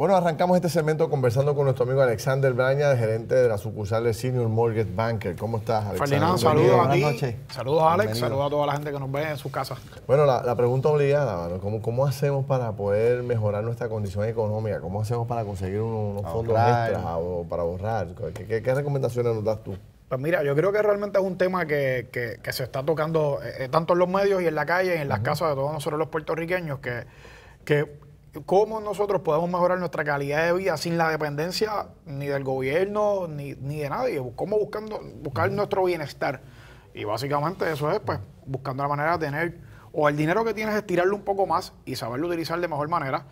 Bueno, arrancamos este segmento conversando con nuestro amigo Alexander Braña, gerente de la sucursal de Senior Mortgage Banker. ¿Cómo estás, Alexander? Ferdinand, saludos a ti. Noches. Saludos Alex, saludos a toda la gente que nos ve en sus casas. Bueno, la, pregunta obligada, ¿cómo, hacemos para poder mejorar nuestra condición económica? ¿Cómo hacemos para conseguir unos, fondos extras o para ahorrar? ¿Qué, recomendaciones nos das tú? Pues mira, yo creo que realmente es un tema que, se está tocando eh, eh, tanto en los medios y en la calle, y en las casas de todos nosotros los puertorriqueños, que, que cómo nosotros podemos mejorar nuestra calidad de vida sin la dependencia ni del gobierno ni, de nadie, cómo buscando, buscar nuestro bienestar. Y básicamente eso es, pues, buscando la manera de tener, o el dinero que tienes estirarlo un poco más y saberlo utilizar de mejor manera,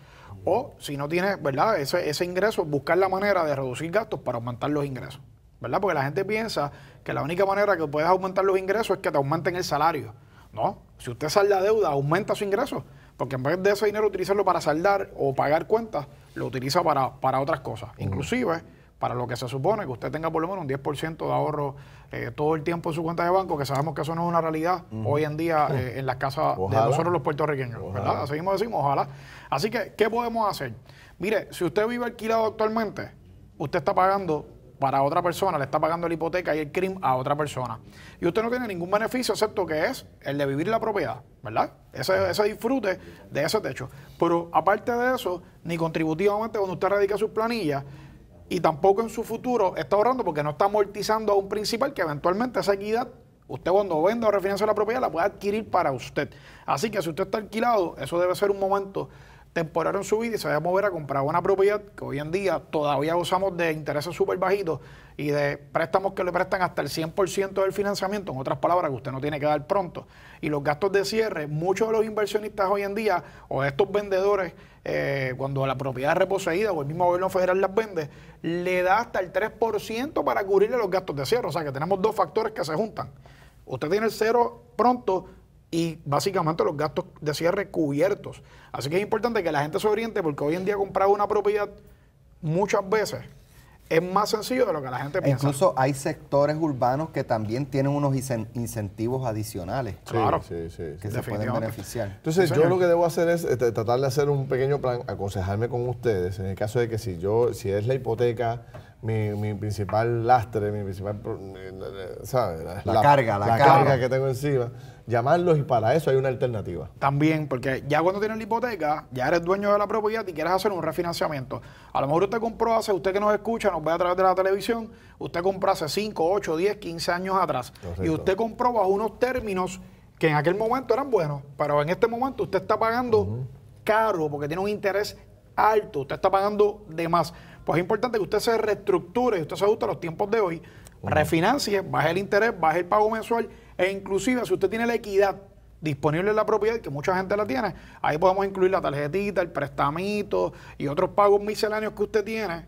o si no tienes, ¿verdad? Ese, ingreso, buscar la manera de reducir gastos para aumentar los ingresos, ¿verdad? Porque la gente piensa que la única manera que puedes aumentar los ingresos es que te aumenten el salario. No, si usted sale la deuda, aumenta su ingreso. Porque en vez de ese dinero utilizarlo para saldar o pagar cuentas, lo utiliza para, otras cosas. Inclusive para lo que se supone que usted tenga por lo menos un 10% de ahorro eh, todo el tiempo en su cuenta de banco, que sabemos que eso no es una realidad hoy en día eh, en las casas de nosotros los puertorriqueños, ¿verdad? Seguimos decimos, ojalá. Así que, ¿qué podemos hacer? Mire, si usted vive alquilado actualmente, usted está pagando para otra persona, le está pagando la hipoteca y el crimen a otra persona. Y usted no tiene ningún beneficio excepto que es el de vivir la propiedad, ¿verdad? Ese, ese disfrute de ese techo. Pero aparte de eso, ni contributivamente cuando usted radica sus planillas, y tampoco en su futuro está ahorrando porque no está amortizando a un principal que eventualmente esa equidad, usted cuando venda o refinancia la propiedad la puede adquirir para usted. Así que si usted está alquilado, eso debe ser un momento temporaron su vida y se vaya a mover a comprar una propiedad que hoy en día todavía usamos de intereses súper bajitos y de préstamos que le prestan hasta el 100% del financiamiento, en otras palabras, que usted no tiene que dar pronto. Y los gastos de cierre, muchos de los inversionistas hoy en día o estos vendedores, eh, cuando la propiedad es reposeída o el mismo gobierno federal las vende, le da hasta el 3% para cubrirle los gastos de cierre. O sea que tenemos dos factores que se juntan. Usted tiene el cero pronto y básicamente los gastos de cierre cubiertos. Así que es importante que la gente se oriente porque hoy en día comprar una propiedad muchas veces es más sencillo de lo que la gente piensa. Incluso hay sectores urbanos que también tienen unos incentivos adicionales. Claro, que se pueden beneficiar. Entonces, yo lo que debo hacer es eh, tratar de hacer un pequeño plan, aconsejarme con ustedes, en el caso de que si yo, si es la hipoteca mi, principal lastre, mi principal, eh, eh, La, carga, la, carga. que tengo encima. Llamarlos y para eso hay una alternativa. También, porque ya cuando tienes la hipoteca, ya eres dueño de la propiedad y quieres hacer un refinanciamiento. A lo mejor usted compró hace, usted que nos escucha, nos ve a través de la televisión, usted compró hace 5, 8, 10, 15 años atrás. Y usted compró bajo unos términos que en aquel momento eran buenos, pero en este momento usted está pagando caro porque tiene un interés alto, usted está pagando de más pues es importante que usted se reestructure, usted se ajuste a los tiempos de hoy, refinancie, baje el interés, baje el pago mensual e inclusive si usted tiene la equidad disponible en la propiedad, que mucha gente la tiene, ahí podemos incluir la tarjetita, el prestamito y otros pagos misceláneos que usted tiene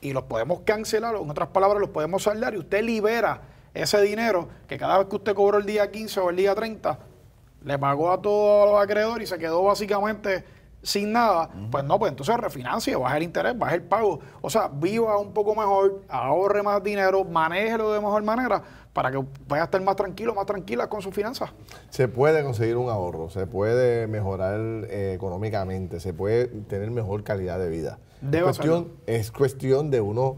y los podemos cancelar, o en otras palabras, los podemos saldar y usted libera ese dinero que cada vez que usted cobró el día 15 o el día 30, le pagó a todos los acreedores y se quedó básicamente sin nada, pues no, pues entonces refinancie, baja el interés, baja el pago. O sea, viva un poco mejor, ahorre más dinero, manéjelo de mejor manera para que vaya a estar más tranquilo, más tranquila con sus finanzas. Se puede conseguir un ahorro, se puede mejorar eh, económicamente, se puede tener mejor calidad de vida. Debe es, cuestión, es cuestión de uno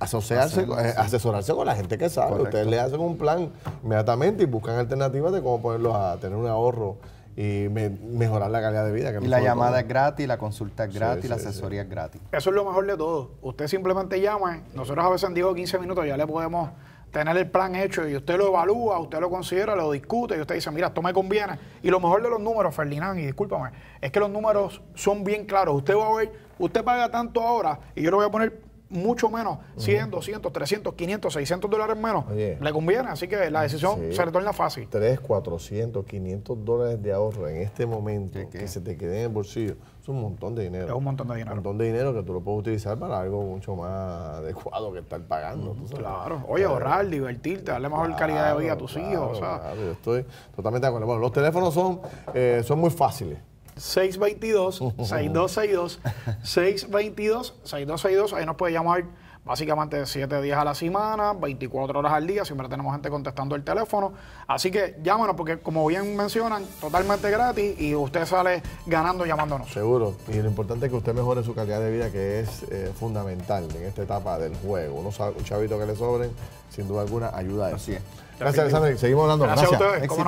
asociarse, eh, Asesorarse. con la gente que sabe. Ustedes le hacen un plan inmediatamente y buscan alternativas de cómo ponerlos a tener un ahorro y mejorar la calidad de vida. Que y la llamada es gratis, la consulta es gratis, la asesoría es gratis. Eso es lo mejor de todo. Usted simplemente llama, nosotros a veces en 10 15 minutos ya le podemos tener el plan hecho y usted lo evalúa, usted lo considera, lo discute y usted dice, mira, esto me conviene. Y lo mejor de los números, Ferdinand, y discúlpame, es que los números son bien claros. Usted va a ver, usted paga tanto ahora y yo le voy a poner mucho menos, 100, 200, 300, 500, 600 dólares menos, le conviene. Así que la decisión se retorna torna fácil. 3, 400, 500 dólares de ahorro en este momento que se te quede en el bolsillo, es un montón de dinero. Es un montón de dinero. Un montón de dinero que tú lo puedes utilizar para algo mucho más adecuado que estar pagando. claro. Oye, ahorrar, divertirte, darle mejor calidad de vida a tus hijos. Claro, yo estoy totalmente de acuerdo. Bueno, los teléfonos son, eh, son muy fáciles. 622-6262. 622-6262. Ahí nos puede llamar básicamente 7 días a la semana, 24 horas al día, siempre tenemos gente contestando el teléfono. Así que llámanos porque como bien mencionan, totalmente gratis y usted sale ganando llamándonos. Seguro, y lo importante es que usted mejore su calidad de vida que es eh, fundamental en esta etapa del juego. Un chavito que le sobren, sin duda alguna, ayuda a eso. Así es. Gracias, Alexander. Seguimos hablando. Gracias, a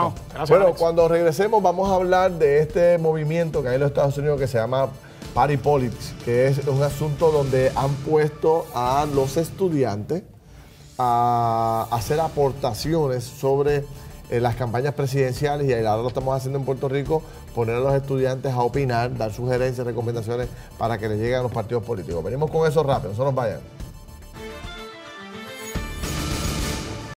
ustedes. bueno, cuando regresemos vamos a hablar de este movimiento que hay en los Estados Unidos que se llama Party Politics, que es un asunto donde han puesto a los estudiantes a hacer aportaciones sobre eh, las campañas presidenciales y ahora lo estamos haciendo en Puerto Rico, poner a los estudiantes a opinar, dar sugerencias, recomendaciones para que les lleguen a los partidos políticos. Venimos con eso rápido, no se nos vayan.